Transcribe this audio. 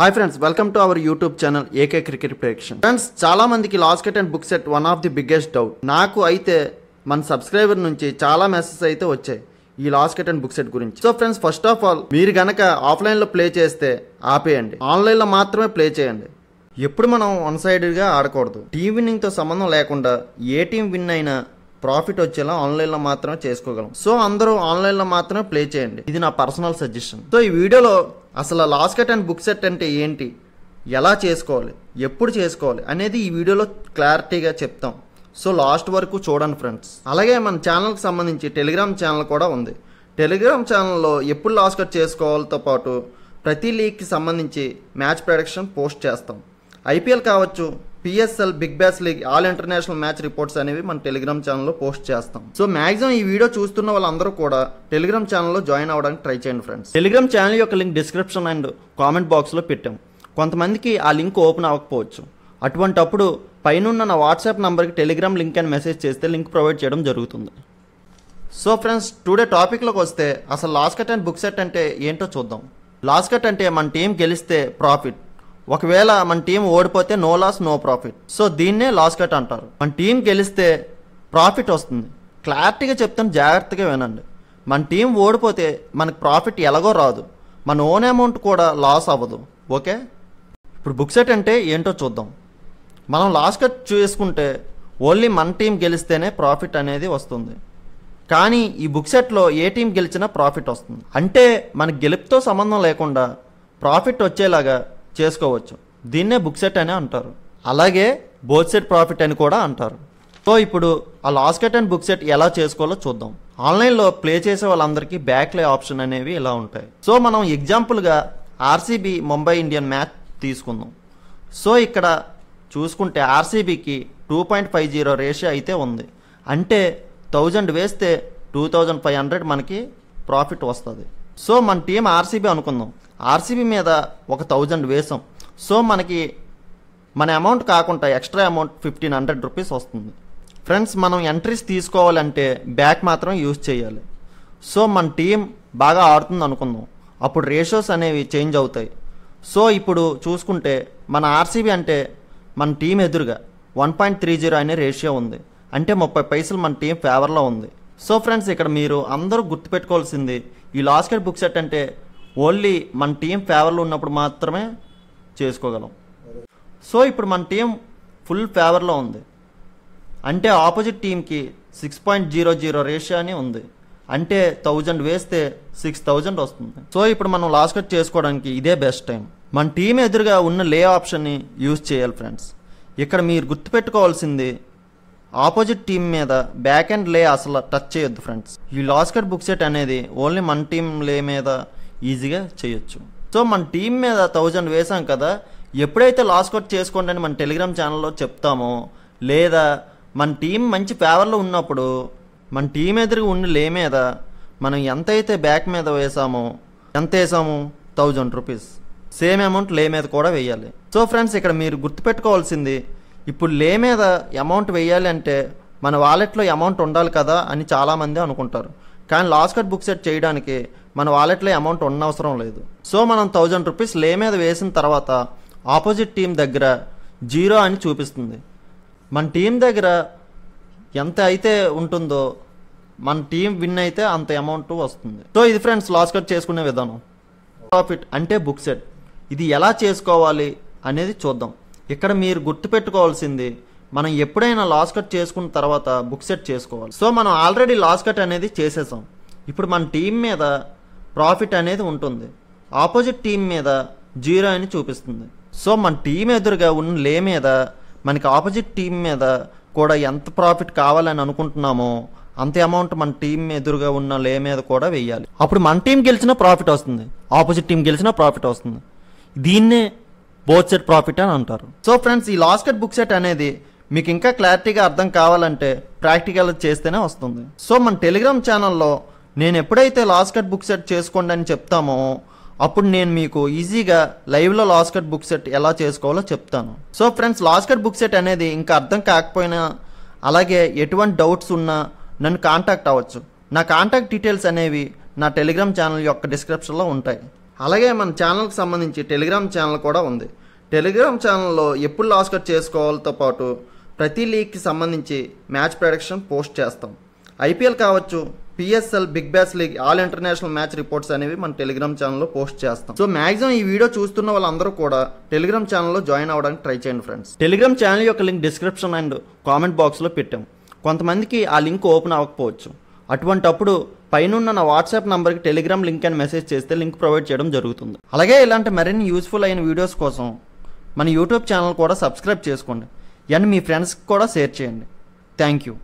hi friends welcome to our YouTube channel AK cricket ప్రేక్షణ friends చాలా మందికి loss cut and book set one of the biggest doubt నాకు అయితే మన subscriber నుంచి చాలా మెసేజ్ అయితే వచ్చాయి ఈ లాస్కెట్ అండ్ బుక్ సెట్ గురించి so friends first of all మీరు గనక ఆఫ్లైన్లో ప్లే చేస్తే ఆపేయండి ఆన్లైన్లో మాత్రమే ప్లే చేయండి ఎప్పుడు మనం వన్ సైడెడ్గా ఆడకూడదు టీం విన్నింగ్తో సంబంధం లేకుండా ఏ టీం విన్ అయినా ప్రాఫిట్ వచ్చేలా ఆన్లైన్లో మాత్రమే చేసుకోగలం సో అందరూ ఆన్లైన్లో మాత్రమే ప్లే చేయండి ఇది నా పర్సనల్ సజెషన్ సో ఈ వీడియోలో అసలు loss cut and book set అంటే ఏంటి ఎలా చేసుకోవాలి ఎప్పుడు చేసుకోవాలి అనేది ఈ వీడియోలో క్లారిటీగా చెప్తాం సో లాస్ట్ వరకు చూడండి ఫ్రెండ్స్ అలాగే మన ఛానల్కి సంబంధించి టెలిగ్రామ్ ఛానల్ కూడా ఉంది టెలిగ్రామ్ ఛానల్లో ఎప్పుడు లాస్ కట్ చేసుకోవాలతో పాటు ప్రతి లీగ్కి సంబంధించి మ్యాచ్ ప్రొడక్షన్ పోస్ట్ చేస్తాం ఐపీఎల్ కావచ్చు PSL big bash league all international match reports అనేవి మన టెలిగ్రామ్ ఛానల్లో పోస్ట్ చేస్తాం సో మాక్సిమం ఈ వీడియో చూస్తున్న వాళ్ళందరూ కూడా టెలిగ్రామ్ ఛానల్లో జాయిన్ అవ్వడానికి ట్రై చేయండి ఫ్రెండ్స్ టెలిగ్రామ్ ఛానల్ యొక్క లింక్ డిస్క్రిప్షన్ అండ్ కామెంట్ బాక్స్లో పెట్టాం కొంతమందికి ఆ లింక్ ఓపెన్ అవ్వకపోవచ్చు అటువంటప్పుడు పైన నా వాట్సాప్ నెంబర్కి టెలిగ్రామ్ లింక్ అని మెసేజ్ చేస్తే లింక్ ప్రొవైడ్ చేయడం జరుగుతుంది సో ఫ్రెండ్స్ టుడే టాపిక్లోకి వస్తే అసలు loss cut and book set అంటే ఏంటో చూద్దాం లాస్ట్ కట్ అంటే మన టీం గెలిస్తే ప్రాఫిట్ ఒకవేళ మన టీం ఓడిపోతే no loss no profit so దీన్నే లాస్ కట్ అంటారు మన టీం గెలిస్తే ప్రాఫిట్ వస్తుంది క్లారిటీగా చెప్తాను జాగ్రత్తగా వినండి మన టీం ఓడిపోతే మనకు ప్రాఫిట్ ఎలాగో రాదు మన ఓన్ అమౌంట్ కూడా లాస్ అవ్వదు ఓకే ఇప్పుడు బుక్ సెట్ అంటే ఏంటో చూద్దాం మనం లాస్ కట్ చేసుకుంటే ఓన్లీ మన టీం గెలిస్తేనే ప్రాఫిట్ అనేది వస్తుంది కానీ ఈ బుక్ సెట్లో ఏ టీం గెలిచినా ప్రాఫిట్ వస్తుంది అంటే మనకు గెలుపుతో సంబంధం లేకుండా ప్రాఫిట్ వచ్చేలాగా చేసుకోవచ్చు దీన్నే బుక్ సెట్ అనే అంటారు అలాగే బోత్ సెట్ ప్రాఫిట్ అని కూడా అంటారు సో ఇప్పుడు ఆ loss cut and book set ఎలా చేసుకోవాలో చూద్దాం ఆన్లైన్లో ప్లే చేసే వాళ్ళందరికీ బ్యాక్లే ఆప్షన్ అనేవి ఇలా ఉంటాయి సో మనం ఎగ్జాంపుల్గా ఆర్సీబీ ముంబై ఇండియన్ మ్యాచ్ తీసుకుందాం సో ఇక్కడ చూసుకుంటే ఆర్సీబీకి two point five zero ratio అయితే ఉంది అంటే థౌజండ్ వేస్తే టూ థౌజండ్ ఫైవ్ హండ్రెడ్ మనకి ప్రాఫిట్ వస్తుంది సో మన టీం ఆర్సీబీ అనుకుందాం ఆర్సీబీ మీద ఒక థౌజండ్ వేసాం సో మనకి మన అమౌంట్ కాకుండా extra amount fifteen hundred rupees వస్తుంది ఫ్రెండ్స్ మనం ఎంట్రీస్ తీసుకోవాలంటే బ్యాక్ మాత్రం యూజ్ చేయాలి సో మన టీం బాగా ఆడుతుంది అనుకుందాం అప్పుడు రేషియోస్ అనేవి చేంజ్ అవుతాయి సో ఇప్పుడు చూసుకుంటే మన ఆర్సీబీ అంటే మన టీం ఎదురుగా వన్ పాయింట్ త్రీ జీరో అనే రేషియో ఉంది అంటే ముప్పై పైసలు మన టీం ఫేవర్లో ఉంది సో ఫ్రెండ్స్ ఇక్కడ మీరు అందరూ గుర్తుపెట్టుకోవాల్సింది ఈ లాస్ట్ కట్ బుక్ సెట్ అంటే ఓన్లీ మన టీం ఫేవర్లో ఉన్నప్పుడు మాత్రమే చేసుకోగలం సో ఇప్పుడు మన టీం ఫుల్ ఫేవర్లో ఉంది అంటే ఆపోజిట్ టీంకి six point zero zero ratio అని ఉంది అంటే థౌజండ్ వేస్తే సిక్స్ థౌజండ్ వస్తుంది సో ఇప్పుడు మనం లాస్ట్ కట్ చేసుకోవడానికి ఇదే బెస్ట్ టైం మన టీం ఎదురుగా ఉన్న లే ఆప్షన్ని యూజ్ చేయాలి ఫ్రెండ్స్ ఇక్కడ మీరు గుర్తుపెట్టుకోవాల్సింది ఆపోజిట్ టీం మీద బ్యాక్ అండ్ లే అసలు టచ్ చేయొద్దు ఫ్రెండ్స్ ఈ లాస్కెట్ బుక్ సెట్ అనేది ఓన్లీ మన టీం లే మీద ఈజీగా చేయొచ్చు సో మన టీం మీద థౌజండ్ వేసాం కదా ఎప్పుడైతే లాస్ కట్ చేసుకోండి అని మన టెలిగ్రామ్ ఛానల్లో చెప్తామో లేదా మన టీం మంచి ఫేవర్లో ఉన్నప్పుడు మన టీం ఎదురుగా ఉండి లే మీద మనం ఎంత అయితే బ్యాక్ మీద వేసామో ఎంత వేసాము థౌజండ్ రూపీస్ సేమ్ అమౌంట్ లే మీద కూడా వేయాలి సో ఫ్రెండ్స్ ఇక్కడ మీరు గుర్తుపెట్టుకోవాల్సింది ఇప్పుడు లే మీద అమౌంట్ వేయాలి అంటే మన వాలెట్లో అమౌంట్ ఉండాలి కదా అని చాలామంది అనుకుంటారు కానీ లాస్ట్ కట్ బుక్ సెట్ చేయడానికి మన వాలెట్లో అమౌంట్ ఉన్న అవసరం లేదు సో మనం థౌజండ్ రూపీస్ లే మీద వేసిన తర్వాత ఆపోజిట్ టీం దగ్గర జీరో అని చూపిస్తుంది మన టీం దగ్గర ఎంత అయితే ఉంటుందో మన టీం విన్ అయితే అంత అమౌంట్ వస్తుంది సో ఇది ఫ్రెండ్స్ లాస్ కట్ చేసుకునే విధానం ప్రాఫిట్ అంటే బుక్ సెట్ ఇది ఎలా చేసుకోవాలి అనేది చూద్దాం ఇక్కడ మీరు గుర్తుపెట్టుకోవాల్సింది మనం ఎప్పుడైనా లాస్ కట్ చేసుకున్న తర్వాత బుక్ సెట్ చేసుకోవాలి సో మనం ఆల్రెడీ లాస్ కట్ అనేది చేసేసాం ఇప్పుడు మన టీం మీద ప్రాఫిట్ అనేది ఉంటుంది ఆపోజిట్ టీం మీద జీరో అని చూపిస్తుంది సో మన టీం ఎదురుగా ఉన్న లే మీద మనకి ఆపోజిట్ టీం మీద కూడా ఎంత ప్రాఫిట్ కావాలని అనుకుంటున్నామో అంత అమౌంట్ మన టీం ఎదురుగా ఉన్న లే మీద కూడా వెయ్యాలి అప్పుడు మన టీం గెలిచినా ప్రాఫిట్ వస్తుంది ఆపోజిట్ టీం గెలిచినా ప్రాఫిట్ వస్తుంది దీన్నే బోత్ సెట్ ప్రాఫిట్ అని అంటారు సో ఫ్రెండ్స్ ఈ లాస్ కట్ బుక్ సెట్ అనేది మీకు ఇంకా క్లారిటీగా అర్థం కావాలంటే ప్రాక్టికల్ చేస్తేనే వస్తుంది సో మన టెలిగ్రామ్ ఛానల్లో నేను ఎప్పుడైతే లాస్ కట్ బుక్ సెట్ చేసుకోండి అని చెప్తామో అప్పుడు నేను మీకు ఈజీగా లైవ్లో లాస్ కట్ బుక్ సెట్ ఎలా చేసుకోవాలో చెప్తాను so friends loss cut book set అనేది ఇంకా అర్థం కాకపోయినా అలాగే ఎటువంటి డౌట్స్ ఉన్నా నన్ను కాంటాక్ట్ అవ్వచ్చు నా కాంటాక్ట్ డీటెయిల్స్ అనేవి నా టెలిగ్రామ్ ఛానల్ యొక్క డిస్క్రిప్షన్లో ఉంటాయి అలాగే మన ఛానల్కి సంబంధించి టెలిగ్రామ్ ఛానల్ కూడా ఉంది టెలిగ్రామ్ ఛానల్లో ఎప్పుడు లాస్ కట్ చేసుకోవాలతో పాటు ప్రతి లీగ్కి సంబంధించి మ్యాచ్ ప్రొడక్షన్ పోస్ట్ చేస్తాం ఐపీఎల్ కావచ్చు PSL big bash league all international match reports అనేవి మన టెలిగ్రామ్ ఛానల్లో పోస్ట్ చేస్తాం సో మ్యాక్సిమం ఈ వీడియో చూస్తున్న వాళ్ళందరూ కూడా టెలిగ్రామ్ ఛానల్లో జాయిన్ అవ్వడానికి ట్రై చేయండి ఫ్రెండ్స్ టెలిగ్రామ్ ఛానల్ యొక్క లింక్ డిస్క్రిప్షన్ అండ్ కామెంట్ బాక్స్లో పెట్టాం కొంతమందికి ఆ లింక్ ఓపెన్ అవ్వకపోవచ్చు అటువంటప్పుడు పైన నా వాట్సాప్ నంబర్కి టెలిగ్రామ్ లింక్ అని మెసేజ్ చేస్తే లింక్ ప్రొవైడ్ చేయడం జరుగుతుంది అలాగే ఇలాంటి మరిన్ని యూస్ఫుల్ అయిన వీడియోస్ కోసం మన యూట్యూబ్ ఛానల్ కూడా సబ్స్క్రైబ్ చేసుకోండి అండ్ మీ ఫ్రెండ్స్కి కూడా షేర్ చేయండి థ్యాంక్ యూ